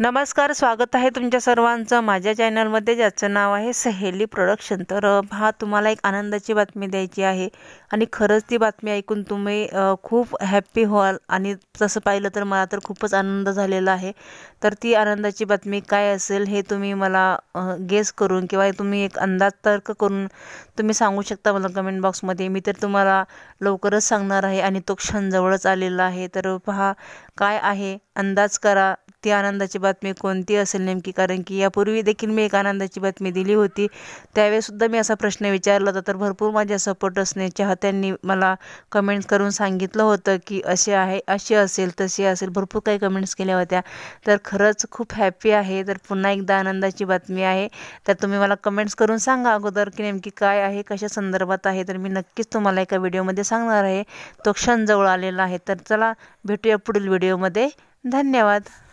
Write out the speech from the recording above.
नमस्कार स्वागत आहे तुमच्या सर्वांचं माझ्या चॅनलमध्ये ज्याचं नाव आहे सहेली प्रोडक्शन तर हा तुम्हाला एक आनंदाची बातमी द्यायची आहे आणि खरंच ती बातमी ऐकून तुम्ही खूप हॅप्पी व्हाल आणि तसं पाहिलं तर मला तर खूपच आनंद झालेला आहे तर ती आनंदाची बातमी काय असेल हे तुम्ही मला गेस करून किंवा तुम्ही एक अंदाज तर्क करून तुम्ही सांगू शकता मला कमेंट बॉक्समध्ये मी तर तुम्हाला लवकरच सांगणार आहे आणि तो क्षण जवळच आलेला आहे तर पहा काय आहे अंदाज करा ती आनंदाची बातमी कोणती असेल नेमकी कारण की यापूर्वी देखील मी एक आनंदाची बातमी दिली होती त्यावेळेसुद्धा मी असा प्रश्न विचारला होता तर भरपूर माझ्या सपोर्टर्सने चाहत्यांनी मला कमेंट्स करून सांगितलं होतं की असे आहे असे असेल तसे असेल भरपूर काही कमेंट्स केल्या होत्या तर खरंच खूप हॅप्पी आहे तर पुन्हा एकदा आनंदाची बातमी आहे तर तुम्ही मला कमेंट्स करून सांगा अगोदर की नेमकी काय आहे कशा संदर्भात आहे तर मी नक्कीच तुम्हाला एका व्हिडिओमध्ये सांगणार आहे तो क्षण जवळ आलेला आहे तर चला भेटूया पुढील व्हिडिओमध्ये धन्यवाद